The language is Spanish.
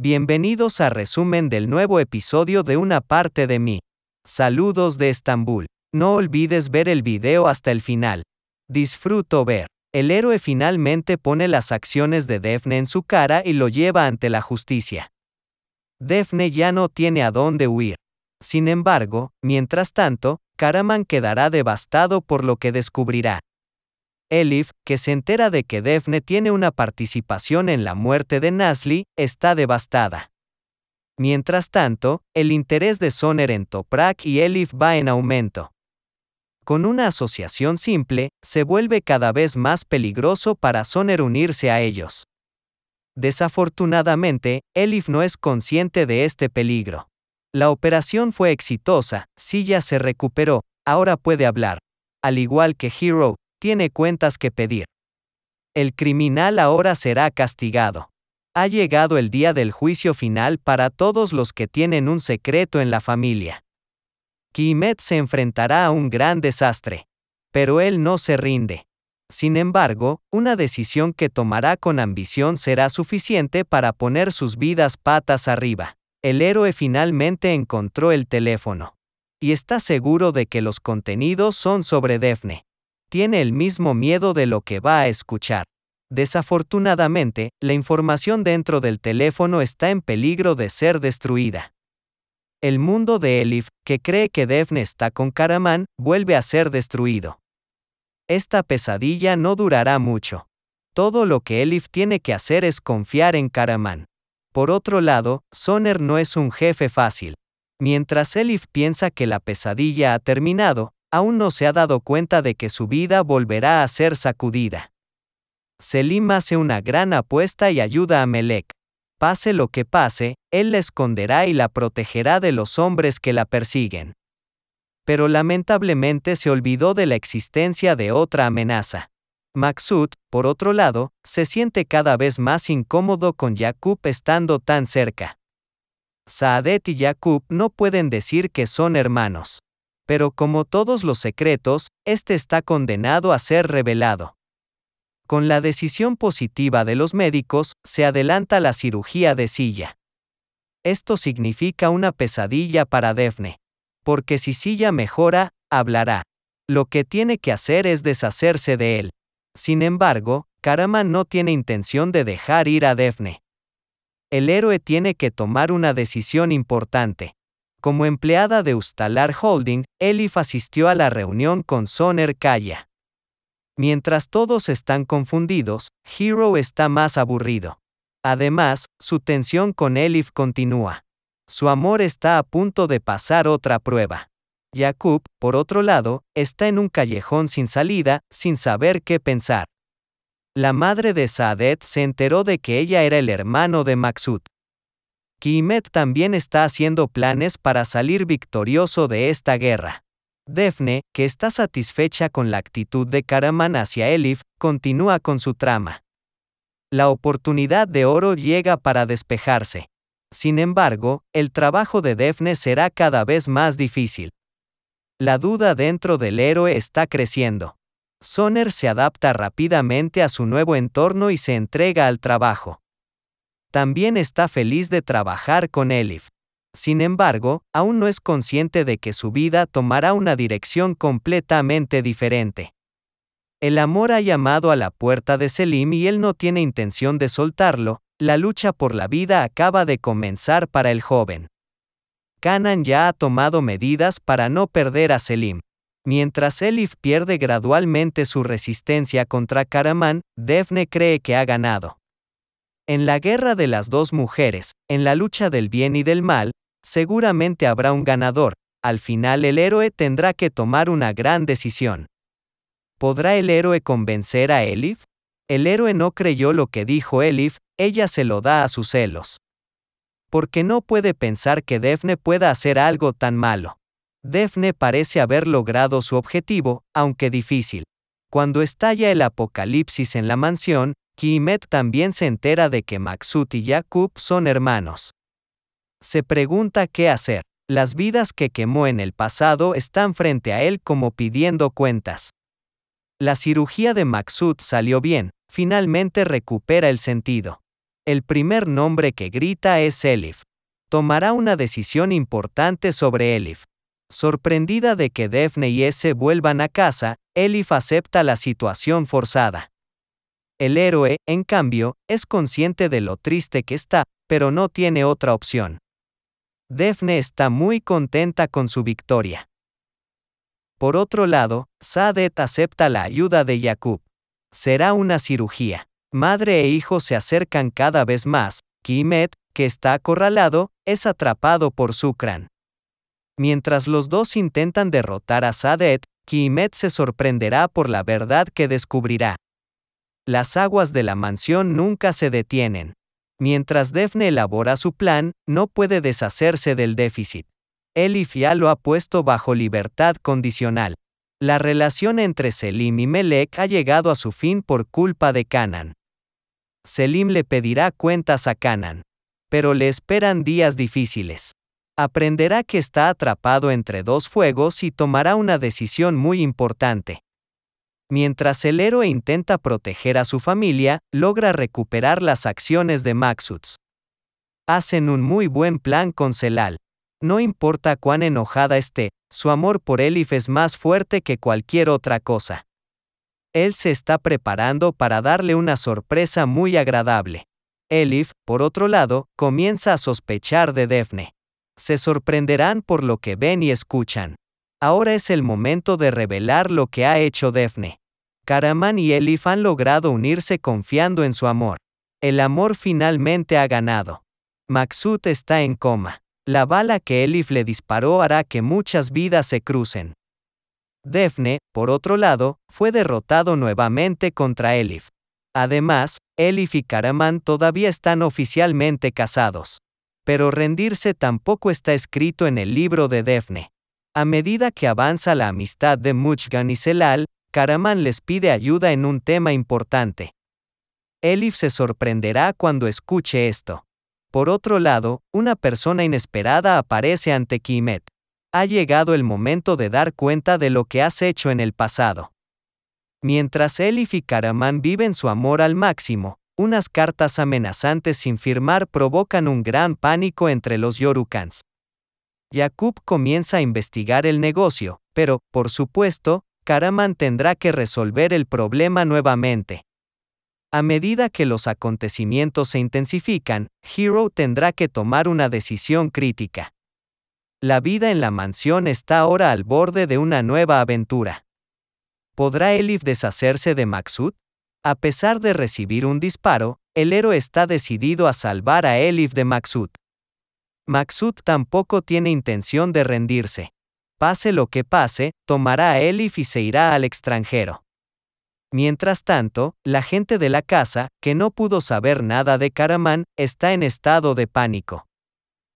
Bienvenidos a resumen del nuevo episodio de Una parte de mí. Saludos de Estambul. No olvides ver el video hasta el final. Disfruto ver. El héroe finalmente pone las acciones de Defne en su cara y lo lleva ante la justicia. Defne ya no tiene a dónde huir. Sin embargo, mientras tanto, Karaman quedará devastado por lo que descubrirá. Elif, que se entera de que Defne tiene una participación en la muerte de Nasli, está devastada. Mientras tanto, el interés de Soner en Toprak y Elif va en aumento. Con una asociación simple, se vuelve cada vez más peligroso para Soner unirse a ellos. Desafortunadamente, Elif no es consciente de este peligro. La operación fue exitosa, Silla se recuperó, ahora puede hablar. Al igual que Hero, tiene cuentas que pedir. El criminal ahora será castigado. Ha llegado el día del juicio final para todos los que tienen un secreto en la familia. Kimet se enfrentará a un gran desastre. Pero él no se rinde. Sin embargo, una decisión que tomará con ambición será suficiente para poner sus vidas patas arriba. El héroe finalmente encontró el teléfono. Y está seguro de que los contenidos son sobre Defne tiene el mismo miedo de lo que va a escuchar. Desafortunadamente, la información dentro del teléfono está en peligro de ser destruida. El mundo de Elif, que cree que Defne está con Karaman, vuelve a ser destruido. Esta pesadilla no durará mucho. Todo lo que Elif tiene que hacer es confiar en Karaman. Por otro lado, Soner no es un jefe fácil. Mientras Elif piensa que la pesadilla ha terminado, aún no se ha dado cuenta de que su vida volverá a ser sacudida. Selim hace una gran apuesta y ayuda a Melek. Pase lo que pase, él la esconderá y la protegerá de los hombres que la persiguen. Pero lamentablemente se olvidó de la existencia de otra amenaza. Maxud, por otro lado, se siente cada vez más incómodo con Yakub estando tan cerca. Saadet y Yakub no pueden decir que son hermanos pero como todos los secretos, este está condenado a ser revelado. Con la decisión positiva de los médicos, se adelanta la cirugía de Silla. Esto significa una pesadilla para Defne. Porque si Silla mejora, hablará. Lo que tiene que hacer es deshacerse de él. Sin embargo, Karaman no tiene intención de dejar ir a Defne. El héroe tiene que tomar una decisión importante. Como empleada de Ustalar Holding, Elif asistió a la reunión con Soner Kaya. Mientras todos están confundidos, Hero está más aburrido. Además, su tensión con Elif continúa. Su amor está a punto de pasar otra prueba. Jakub, por otro lado, está en un callejón sin salida, sin saber qué pensar. La madre de Saadet se enteró de que ella era el hermano de Maxud. Kimet también está haciendo planes para salir victorioso de esta guerra. Defne, que está satisfecha con la actitud de Karaman hacia Elif, continúa con su trama. La oportunidad de oro llega para despejarse. Sin embargo, el trabajo de Defne será cada vez más difícil. La duda dentro del héroe está creciendo. Soner se adapta rápidamente a su nuevo entorno y se entrega al trabajo. También está feliz de trabajar con Elif. Sin embargo, aún no es consciente de que su vida tomará una dirección completamente diferente. El amor ha llamado a la puerta de Selim y él no tiene intención de soltarlo, la lucha por la vida acaba de comenzar para el joven. Kanan ya ha tomado medidas para no perder a Selim. Mientras Elif pierde gradualmente su resistencia contra Karaman, Defne cree que ha ganado. En la guerra de las dos mujeres, en la lucha del bien y del mal, seguramente habrá un ganador, al final el héroe tendrá que tomar una gran decisión. ¿Podrá el héroe convencer a Elif? El héroe no creyó lo que dijo Elif, ella se lo da a sus celos. Porque no puede pensar que Defne pueda hacer algo tan malo. Defne parece haber logrado su objetivo, aunque difícil. Cuando estalla el apocalipsis en la mansión, Kimet también se entera de que Maxut y Yakub son hermanos. Se pregunta qué hacer. Las vidas que quemó en el pasado están frente a él como pidiendo cuentas. La cirugía de Maxut salió bien, finalmente recupera el sentido. El primer nombre que grita es Elif. Tomará una decisión importante sobre Elif. Sorprendida de que Defne y Ese vuelvan a casa, Elif acepta la situación forzada. El héroe, en cambio, es consciente de lo triste que está, pero no tiene otra opción. Defne está muy contenta con su victoria. Por otro lado, Sadet acepta la ayuda de Yakub. Será una cirugía. Madre e hijo se acercan cada vez más. Kimet, que está acorralado, es atrapado por Sukran. Mientras los dos intentan derrotar a Sadet, Kimet se sorprenderá por la verdad que descubrirá. Las aguas de la mansión nunca se detienen. Mientras Defne elabora su plan, no puede deshacerse del déficit. Elif lo ha puesto bajo libertad condicional. La relación entre Selim y Melek ha llegado a su fin por culpa de Canaan. Selim le pedirá cuentas a Canaan. Pero le esperan días difíciles. Aprenderá que está atrapado entre dos fuegos y tomará una decisión muy importante. Mientras el héroe intenta proteger a su familia, logra recuperar las acciones de Maxuts. Hacen un muy buen plan con Celal. No importa cuán enojada esté, su amor por Elif es más fuerte que cualquier otra cosa. Él se está preparando para darle una sorpresa muy agradable. Elif, por otro lado, comienza a sospechar de Defne. Se sorprenderán por lo que ven y escuchan. Ahora es el momento de revelar lo que ha hecho Defne. Karaman y Elif han logrado unirse confiando en su amor. El amor finalmente ha ganado. Maxut está en coma. La bala que Elif le disparó hará que muchas vidas se crucen. Defne, por otro lado, fue derrotado nuevamente contra Elif. Además, Elif y Karaman todavía están oficialmente casados. Pero rendirse tampoco está escrito en el libro de Defne. A medida que avanza la amistad de Muchgan y Celal, Karaman les pide ayuda en un tema importante. Elif se sorprenderá cuando escuche esto. Por otro lado, una persona inesperada aparece ante Kimet. Ha llegado el momento de dar cuenta de lo que has hecho en el pasado. Mientras Elif y Karaman viven su amor al máximo, unas cartas amenazantes sin firmar provocan un gran pánico entre los Yorukans. Jakub comienza a investigar el negocio, pero, por supuesto, Karaman tendrá que resolver el problema nuevamente. A medida que los acontecimientos se intensifican, Hero tendrá que tomar una decisión crítica. La vida en la mansión está ahora al borde de una nueva aventura. ¿Podrá Elif deshacerse de Maxud? A pesar de recibir un disparo, el héroe está decidido a salvar a Elif de Maxud. Maxud tampoco tiene intención de rendirse. Pase lo que pase, tomará a Elif y se irá al extranjero. Mientras tanto, la gente de la casa, que no pudo saber nada de Karaman, está en estado de pánico.